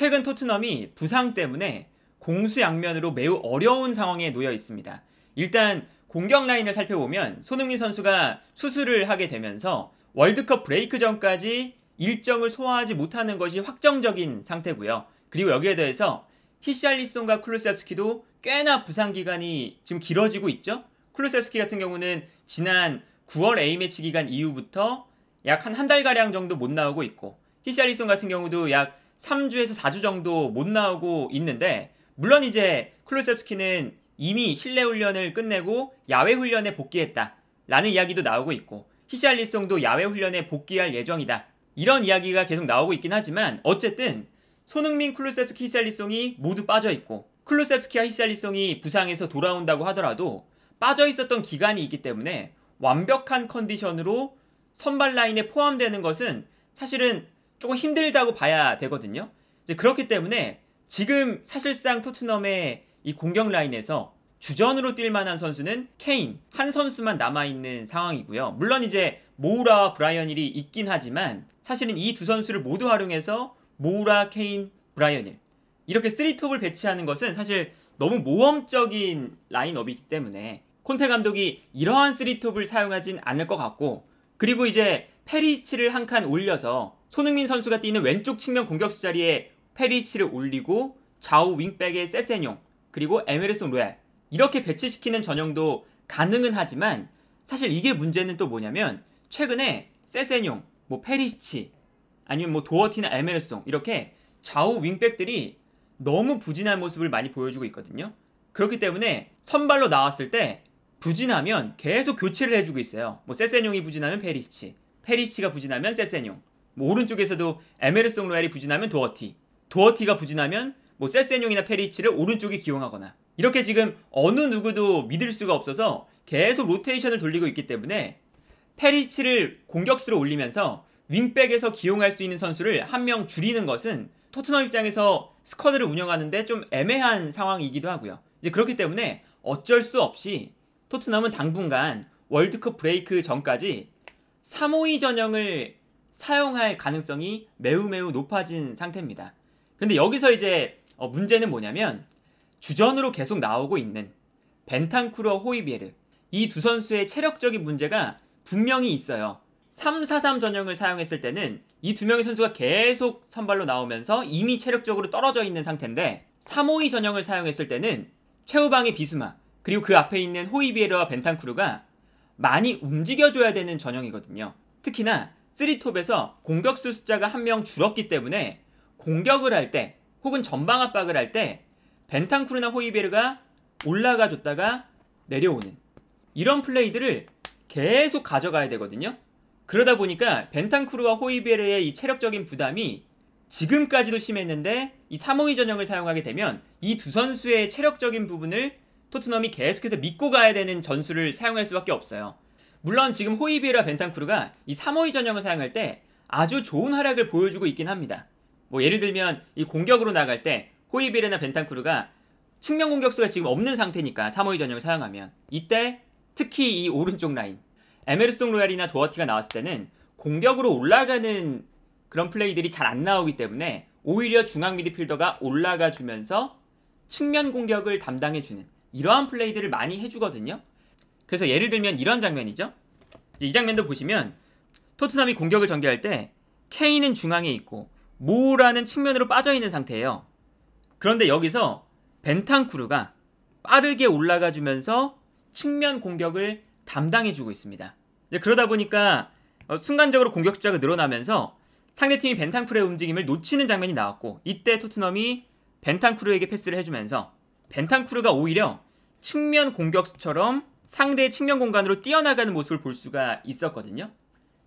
최근 토트넘이 부상 때문에 공수양면으로 매우 어려운 상황에 놓여 있습니다. 일단 공격 라인을 살펴보면 손흥민 선수가 수술을 하게 되면서 월드컵 브레이크 전까지 일정을 소화하지 못하는 것이 확정적인 상태고요. 그리고 여기에 대해서 히샬리송과 클루셉스키도 꽤나 부상 기간이 지금 길어지고 있죠. 클루셉스키 같은 경우는 지난 9월 A매치 기간 이후부터 약 한 한 달가량 정도 못 나오고 있고 히샬리송 같은 경우도 약 3주에서 4주 정도 못 나오고 있는데 물론 이제 클루셉스키는 이미 실내 훈련을 끝내고 야외 훈련에 복귀했다. 라는 이야기도 나오고 있고 히샬리송도 야외 훈련에 복귀할 예정이다. 이런 이야기가 계속 나오고 있긴 하지만 어쨌든 손흥민, 클루셉스키, 히샬리송이 모두 빠져 있고 클루셉스키와 히샬리송이 부상에서 돌아온다고 하더라도 빠져 있었던 기간이 있기 때문에 완벽한 컨디션으로 선발 라인에 포함되는 것은 사실은 조금 힘들다고 봐야 되거든요. 이제 그렇기 때문에 지금 사실상 토트넘의 이 공격 라인에서 주전으로 뛸 만한 선수는 케인 한 선수만 남아 있는 상황이고요. 물론 이제 모우라와 브라이언힐이 있긴 하지만 사실은 이 두 선수를 모두 활용해서 모우라, 케인, 브라이언힐 이렇게 3톱을 배치하는 것은 사실 너무 모험적인 라인업이기 때문에 콘테 감독이 이러한 3톱을 사용하진 않을 것 같고 그리고 이제 페리치를 한 칸 올려서 손흥민 선수가 뛰는 왼쪽 측면 공격수 자리에 페리치를 올리고 좌우 윙백에 세세뇽 그리고 에메르송 로얄 이렇게 배치시키는 전형도 가능은 하지만 사실 이게 문제는 또 뭐냐면 최근에 세세뇽, 뭐 페리치 아니면 뭐 도어티나 에메르송 이렇게 좌우 윙백들이 너무 부진한 모습을 많이 보여주고 있거든요. 그렇기 때문에 선발로 나왔을 때 부진하면 계속 교체를 해주고 있어요. 뭐 세세뇽이 부진하면 페리치, 페리치가 부진하면 세세뇽. 뭐 오른쪽에서도 에메르송 로얄이 부진하면 도어티, 도어티가 부진하면 뭐 세센용이나 페리치를 오른쪽에 기용하거나 이렇게 지금 어느 누구도 믿을 수가 없어서 계속 로테이션을 돌리고 있기 때문에 페리치를 공격수로 올리면서 윙백에서 기용할 수 있는 선수를 한 명 줄이는 것은 토트넘 입장에서 스쿼드를 운영하는데 좀 애매한 상황이기도 하고요. 이제 그렇기 때문에 어쩔 수 없이 토트넘은 당분간 월드컵 브레이크 전까지 352 전형을 사용할 가능성이 매우 매우 높아진 상태입니다. 근데 여기서 이제 어 문제는 뭐냐면 주전으로 계속 나오고 있는 벤탄쿠르 호이비에르 이 두 선수의 체력적인 문제가 분명히 있어요. 3-4-3 전형을 사용했을 때는 이 두 명의 선수가 계속 선발로 나오면서 이미 체력적으로 떨어져 있는 상태인데 3-5-2 전형을 사용했을 때는 최후방의 비수마 그리고 그 앞에 있는 호이비에르와 벤탄쿠르가 많이 움직여줘야 되는 전형이거든요. 특히나 쓰리톱에서 공격수 숫자가 한 명 줄었기 때문에 공격을 할 때 혹은 전방 압박을 할 때 벤탄쿠르나 호이베르가 올라가 줬다가 내려오는 이런 플레이들을 계속 가져가야 되거든요. 그러다 보니까 벤탄쿠르와 호이베르의 이 체력적인 부담이 지금까지도 심했는데 이 사몽이 전형을 사용하게 되면 이 두 선수의 체력적인 부분을 토트넘이 계속해서 믿고 가야 되는 전술을 사용할 수밖에 없어요. 물론 지금 호이비에라 벤탄쿠르가 이3호2 전형을 사용할 때 아주 좋은 활약을 보여주고 있긴 합니다. 뭐 예를 들면 이 공격으로 나갈 때 호이비에나 벤탄쿠르가 측면 공격수가 지금 없는 상태니까 3호2 전형을 사용하면 이때 특히 이 오른쪽 라인 에메르송 로얄이나 도어티가 나왔을 때는 공격으로 올라가는 그런 플레이들이 잘 안 나오기 때문에 오히려 중앙 미드필더가 올라가 주면서 측면 공격을 담당해주는 이러한 플레이들을 많이 해주거든요. 그래서 예를 들면 이런 장면이죠. 이 장면도 보시면 토트넘이 공격을 전개할 때 케인은 중앙에 있고 모라는 측면으로 빠져 있는 상태예요. 그런데 여기서 벤탄쿠르가 빠르게 올라가 주면서 측면 공격을 담당해 주고 있습니다. 그러다 보니까 어, 순간적으로 공격 숫자가 늘어나면서 상대팀이 벤탄쿠르의 움직임을 놓치는 장면이 나왔고 이때 토트넘이 벤탄쿠르에게 패스를 해주면서 벤탄쿠르가 오히려 측면 공격수처럼 상대의 측면 공간으로 뛰어나가는 모습을 볼 수가 있었거든요.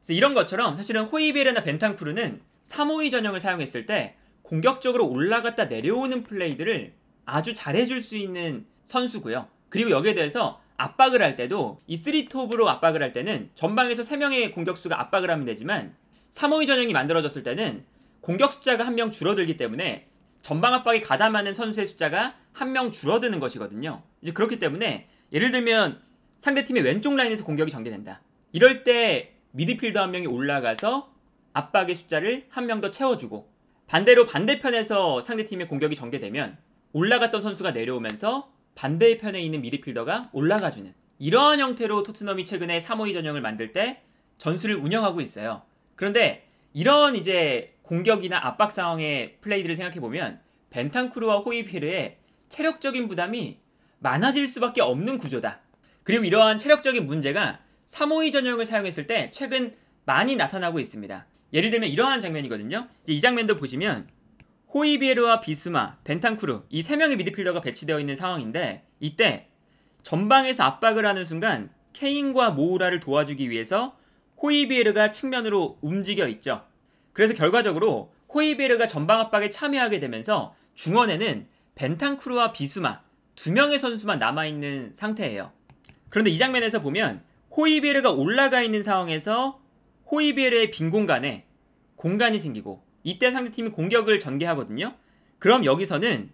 그래서 이런 것처럼 사실은 호이비에르나 벤탕쿠르는352 전형을 사용했을 때 공격적으로 올라갔다 내려오는 플레이들을 아주 잘해줄 수 있는 선수고요. 그리고 여기에 대해서 압박을 할 때도 이 3톱으로 압박을 할 때는 전방에서 3명의 공격수가 압박을 하면 되지만 352 전형이 만들어졌을 때는 공격 숫자가 한 명 줄어들기 때문에 전방 압박에 가담하는 선수의 숫자가 한 명 줄어드는 것이거든요. 이제 그렇기 때문에 예를 들면 상대팀의 왼쪽 라인에서 공격이 전개된다. 이럴 때 미드필더 한 명이 올라가서 압박의 숫자를 한 명 더 채워주고 반대로 반대편에서 상대팀의 공격이 전개되면 올라갔던 선수가 내려오면서 반대편에 있는 미드필더가 올라가주는 이러한 형태로 토트넘이 최근에 3호2 전형을 만들 때 전술을 운영하고 있어요. 그런데 이런 이제 공격이나 압박 상황의 플레이들을 생각해보면 벤탄크루와 호이피르의 체력적인 부담이 많아질 수밖에 없는 구조다. 그리고 이러한 체력적인 문제가 사모2 전형을 사용했을 때 최근 많이 나타나고 있습니다. 예를 들면 이러한 장면이거든요. 이 장면도 보시면 호이비에르와 비수마, 벤탄쿠르 이세 명의 미드필더가 배치되어 있는 상황인데 이때 전방에서 압박을 하는 순간 케인과 모우라를 도와주기 위해서 호이비에르가 측면으로 움직여 있죠. 그래서 결과적으로 호이비에르가 전방 압박에 참여하게 되면서 중원에는 벤탄쿠르와 비수마 두 명의 선수만 남아 있는 상태예요. 그런데 이 장면에서 보면 호이비에르가 올라가 있는 상황에서 호이비에르의 빈 공간에 공간이 생기고 이때 상대팀이 공격을 전개하거든요. 그럼 여기서는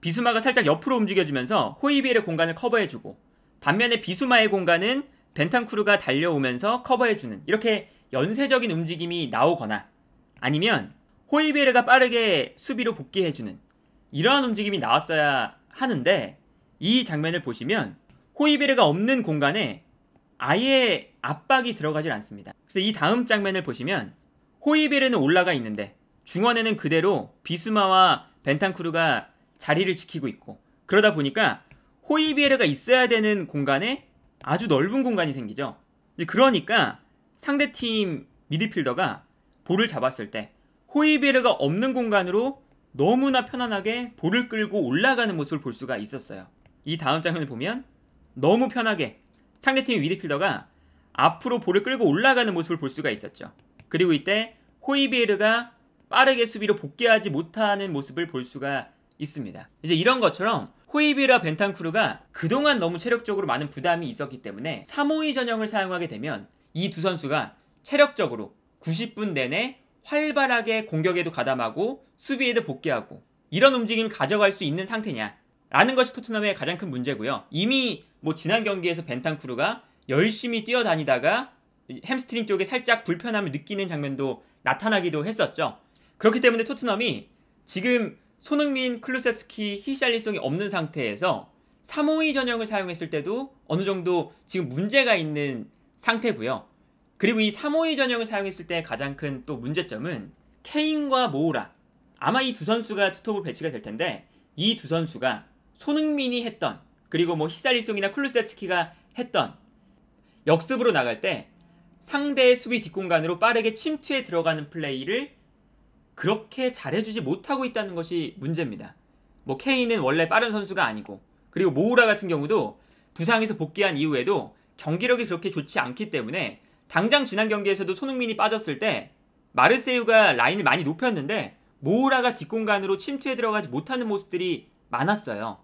비수마가 살짝 옆으로 움직여주면서 호이비에르 공간을 커버해주고 반면에 비수마의 공간은 벤탄쿠르가 달려오면서 커버해주는 이렇게 연쇄적인 움직임이 나오거나 아니면 호이비에르가 빠르게 수비로 복귀해주는 이러한 움직임이 나왔어야 하는데 이 장면을 보시면 호이베르가 없는 공간에 아예 압박이 들어가질 않습니다. 그래서 이 다음 장면을 보시면 호이베르는 올라가 있는데 중원에는 그대로 비스마와 벤탄쿠르가 자리를 지키고 있고 그러다 보니까 호이베르가 있어야 되는 공간에 아주 넓은 공간이 생기죠. 그러니까 상대팀 미드필더가 볼을 잡았을 때호이베르가 없는 공간으로 너무나 편안하게 볼을 끌고 올라가는 모습을 볼 수가 있었어요. 이 다음 장면을 보면 너무 편하게 상대팀 위드필더가 앞으로 볼을 끌고 올라가는 모습을 볼 수가 있었죠. 그리고 이때 호이비에르가 빠르게 수비로 복귀하지 못하는 모습을 볼 수가 있습니다. 이제 이런 것처럼 호이비라 벤탄쿠르가 그동안 너무 체력적으로 많은 부담이 있었기 때문에 352 전형을 사용하게 되면 이 두 선수가 체력적으로 90분 내내 활발하게 공격에도 가담하고 수비에도 복귀하고 이런 움직임을 가져갈 수 있는 상태냐 라는 것이 토트넘의 가장 큰 문제고요. 이미 뭐 지난 경기에서 벤탄쿠르가 열심히 뛰어다니다가 햄스트링 쪽에 살짝 불편함을 느끼는 장면도 나타나기도 했었죠. 그렇기 때문에 토트넘이 지금 손흥민, 클루셉스키, 히샬리송이 없는 상태에서 352 전형을 사용했을 때도 어느 정도 지금 문제가 있는 상태고요. 그리고 이352 전형을 사용했을 때 가장 큰 또 문제점은 케인과 모우라 아마 이 두 선수가 투톱으로 배치가 될 텐데 이 두 선수가 손흥민이 했던 그리고 뭐 히살리송이나 쿨루셉스키가 했던 역습으로 나갈 때 상대의 수비 뒷공간으로 빠르게 침투에 들어가는 플레이를 그렇게 잘해주지 못하고 있다는 것이 문제입니다. 뭐 케인은 원래 빠른 선수가 아니고 그리고 모우라 같은 경우도 부상에서 복귀한 이후에도 경기력이 그렇게 좋지 않기 때문에 당장 지난 경기에서도 손흥민이 빠졌을 때 마르세유가 라인을 많이 높였는데 모우라가 뒷공간으로 침투에 들어가지 못하는 모습들이 많았어요.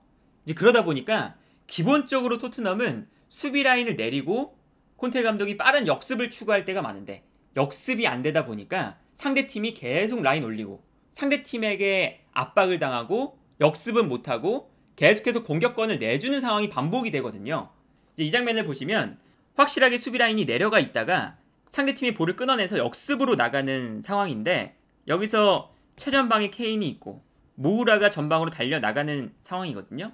이제 그러다 보니까 기본적으로 토트넘은 수비 라인을 내리고 콘테 감독이 빠른 역습을 추구할 때가 많은데 역습이 안 되다 보니까 상대 팀이 계속 라인 올리고 상대 팀에게 압박을 당하고 역습은 못하고 계속해서 공격권을 내주는 상황이 반복이 되거든요. 이 장면을 보시면 확실하게 수비 라인이 내려가 있다가 상대 팀이 볼을 끊어내서 역습으로 나가는 상황인데 여기서 최전방에 케인이 있고 모우라가 전방으로 달려 나가는 상황이거든요.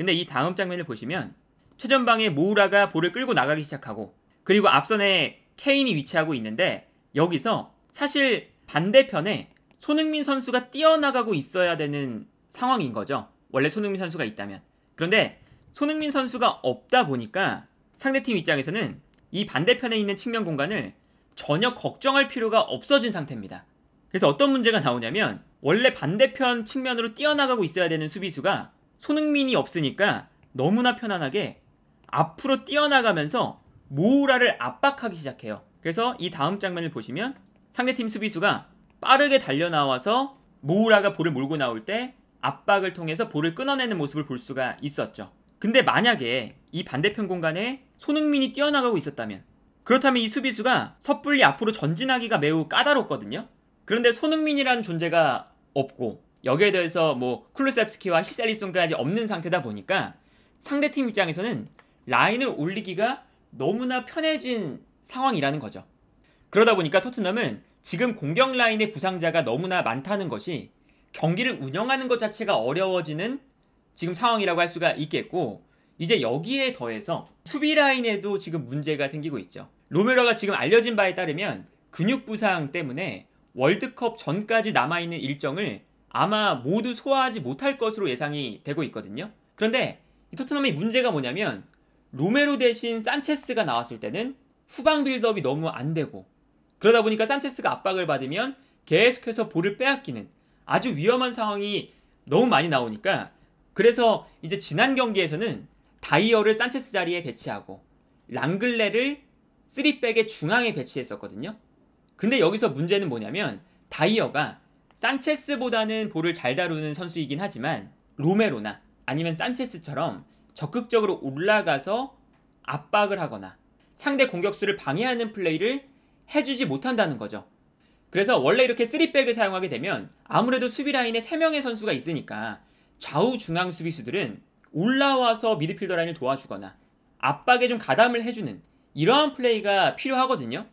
근데 이 다음 장면을 보시면 최전방에 모우라가 볼을 끌고 나가기 시작하고 그리고 앞선에 케인이 위치하고 있는데 여기서 사실 반대편에 손흥민 선수가 뛰어나가고 있어야 되는 상황인 거죠. 원래 손흥민 선수가 있다면. 그런데 손흥민 선수가 없다 보니까 상대팀 입장에서는 이 반대편에 있는 측면 공간을 전혀 걱정할 필요가 없어진 상태입니다. 그래서 어떤 문제가 나오냐면 원래 반대편 측면으로 뛰어나가고 있어야 되는 수비수가 손흥민이 없으니까 너무나 편안하게 앞으로 뛰어나가면서 모우라를 압박하기 시작해요. 그래서 이 다음 장면을 보시면 상대팀 수비수가 빠르게 달려나와서 모우라가 볼을 몰고 나올 때 압박을 통해서 볼을 끊어내는 모습을 볼 수가 있었죠. 근데 만약에 이 반대편 공간에 손흥민이 뛰어나가고 있었다면 그렇다면 이 수비수가 섣불리 앞으로 전진하기가 매우 까다롭거든요. 그런데 손흥민이라는 존재가 없고 여기에 대해서뭐 쿨루셉스키와 히셀리송까지 없는 상태다 보니까 상대팀 입장에서는 라인을 올리기가 너무나 편해진 상황이라는 거죠. 그러다 보니까 토트넘은 지금 공격 라인의 부상자가 너무나 많다는 것이 경기를 운영하는 것 자체가 어려워지는 지금 상황이라고 할 수가 있겠고 이제 여기에 더해서 수비 라인에도 지금 문제가 생기고 있죠. 로메로가 지금 알려진 바에 따르면 근육 부상 때문에 월드컵 전까지 남아있는 일정을 아마 모두 소화하지 못할 것으로 예상이 되고 있거든요. 그런데 이 토트넘의 문제가 뭐냐면 로메로 대신 산체스가 나왔을 때는 후방 빌드업이 너무 안 되고 그러다 보니까 산체스가 압박을 받으면 계속해서 볼을 빼앗기는 아주 위험한 상황이 너무 많이 나오니까 그래서 이제 지난 경기에서는 다이어를 산체스 자리에 배치하고 랑글레를 3백의 중앙에 배치했었거든요. 근데 여기서 문제는 뭐냐면 다이어가 산체스보다는 볼을 잘 다루는 선수이긴 하지만 로메로나 아니면 산체스처럼 적극적으로 올라가서 압박을 하거나 상대 공격수를 방해하는 플레이를 해주지 못한다는 거죠. 그래서 원래 이렇게 3백을 사용하게 되면 아무래도 수비 라인에 3명의 선수가 있으니까 좌우 중앙 수비수들은 올라와서 미드필더 라인을 도와주거나 압박에 좀 가담을 해주는 이러한 플레이가 필요하거든요.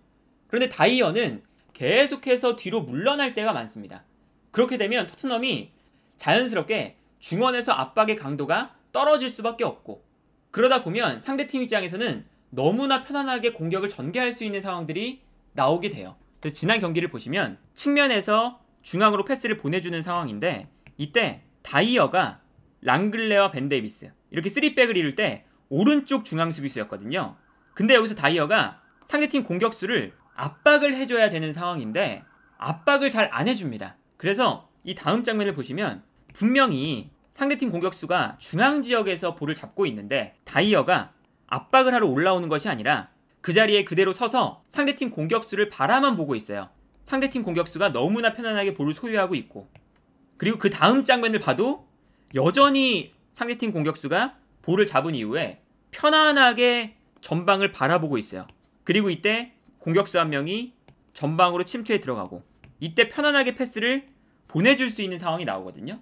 그런데 다이어는 계속해서 뒤로 물러날 때가 많습니다. 그렇게 되면 토트넘이 자연스럽게 중원에서 압박의 강도가 떨어질 수밖에 없고 그러다 보면 상대팀 입장에서는 너무나 편안하게 공격을 전개할 수 있는 상황들이 나오게 돼요. 그래서 지난 경기를 보시면 측면에서 중앙으로 패스를 보내주는 상황인데 이때 다이어가 랑글레와 벤데비스 이렇게 3백을 이룰 때 오른쪽 중앙 수비수였거든요. 근데 여기서 다이어가 상대팀 공격수를 압박을 해줘야 되는 상황인데 압박을 잘 안 해줍니다. 그래서 이 다음 장면을 보시면 분명히 상대팀 공격수가 중앙 지역에서 볼을 잡고 있는데 다이어가 압박을 하러 올라오는 것이 아니라 그 자리에 그대로 서서 상대팀 공격수를 바라만 보고 있어요. 상대팀 공격수가 너무나 편안하게 볼을 소유하고 있고 그리고 그 다음 장면을 봐도 여전히 상대팀 공격수가 볼을 잡은 이후에 편안하게 전방을 바라보고 있어요. 그리고 이때 공격수 한 명이 전방으로 침투에 들어가고 이때 편안하게 패스를 보내줄 수 있는 상황이 나오거든요.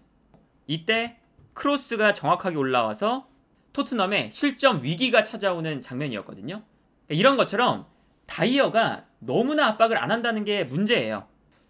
이때 크로스가 정확하게 올라와서 토트넘의 실점 위기가 찾아오는 장면이었거든요. 그러니까 이런 것처럼 다이어가 너무나 압박을 안 한다는 게 문제예요.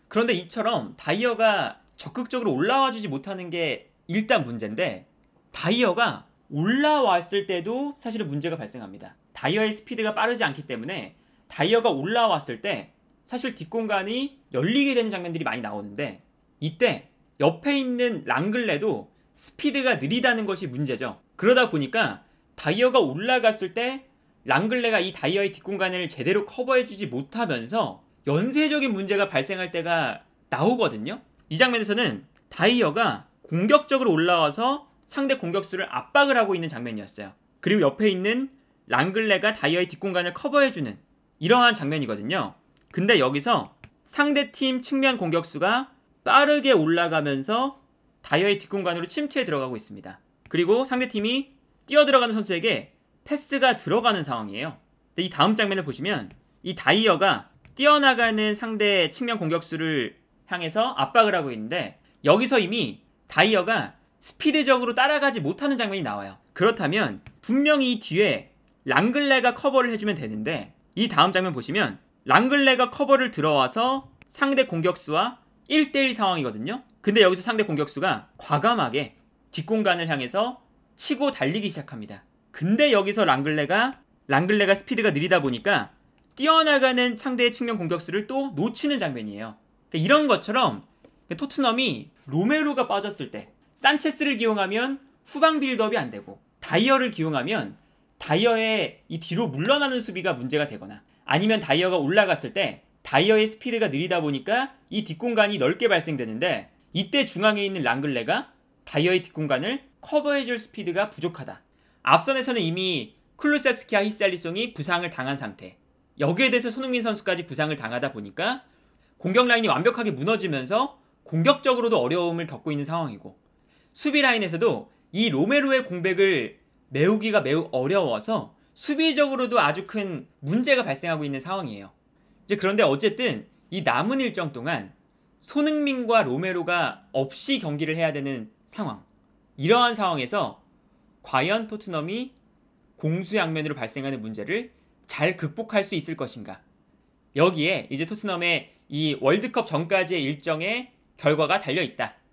그런데 이처럼 다이어가 적극적으로 올라와 주지 못하는 게 일단 문제인데 다이어가 올라왔을 때도 사실은 문제가 발생합니다. 다이어의 스피드가 빠르지 않기 때문에 다이어가 올라왔을 때 사실 뒷공간이 열리게 되는 장면들이 많이 나오는데 이때 옆에 있는 랑글레도 스피드가 느리다는 것이 문제죠. 그러다 보니까 다이어가 올라갔을 때 랑글레가 이 다이어의 뒷공간을 제대로 커버해주지 못하면서 연쇄적인 문제가 발생할 때가 나오거든요. 이 장면에서는 다이어가 공격적으로 올라와서 상대 공격수를 압박을 하고 있는 장면이었어요. 그리고 옆에 있는 랑글레가 다이어의 뒷공간을 커버해주는 이러한 장면이거든요. 근데 여기서 상대팀 측면 공격수가 빠르게 올라가면서 다이어의 뒷공간으로 침투에 들어가고 있습니다. 그리고 상대팀이 뛰어들어가는 선수에게 패스가 들어가는 상황이에요. 이 다음 장면을 보시면 이 다이어가 뛰어나가는 상대 측면 공격수를 향해서 압박을 하고 있는데 여기서 이미 다이어가 스피드적으로 따라가지 못하는 장면이 나와요. 그렇다면 분명히 이 뒤에 랑글레가 커버를 해주면 되는데 이 다음 장면 보시면 랑글레가 커버를 들어와서 상대 공격수와 1대1 상황이거든요. 근데 여기서 상대 공격수가 과감하게 뒷공간을 향해서 치고 달리기 시작합니다. 근데 여기서 랑글레가 랑글레가 스피드가 느리다 보니까 뛰어나가는 상대의 측면 공격수를 또 놓치는 장면이에요. 그러니까 이런 것처럼 토트넘이 로메로가 빠졌을 때 산체스를 기용하면 후방 빌드업이 안 되고 다이어를 기용하면 다이어의 이 뒤로 물러나는 수비가 문제가 되거나 아니면 다이어가 올라갔을 때 다이어의 스피드가 느리다 보니까 이 뒷공간이 넓게 발생되는데 이때 중앙에 있는 랑글레가 다이어의 뒷공간을 커버해줄 스피드가 부족하다. 앞선에서는 이미 클루셉스키와 히살리송이 부상을 당한 상태. 여기에 대해서 손흥민 선수까지 부상을 당하다 보니까 공격 라인이 완벽하게 무너지면서 공격적으로도 어려움을 겪고 있는 상황이고 수비 라인에서도 이 로메로의 공백을 메우기가 매우 어려워서 수비적으로도 아주 큰 문제가 발생하고 있는 상황이에요. 이제 그런데 어쨌든 이 남은 일정 동안 손흥민과 로메로가 없이 경기를 해야 되는 상황. 이러한 상황에서 과연 토트넘이 공수양면으로 발생하는 문제를 잘 극복할 수 있을 것인가? 여기에 이제 토트넘의 이 월드컵 전까지의 일정에 결과가 달려 있다.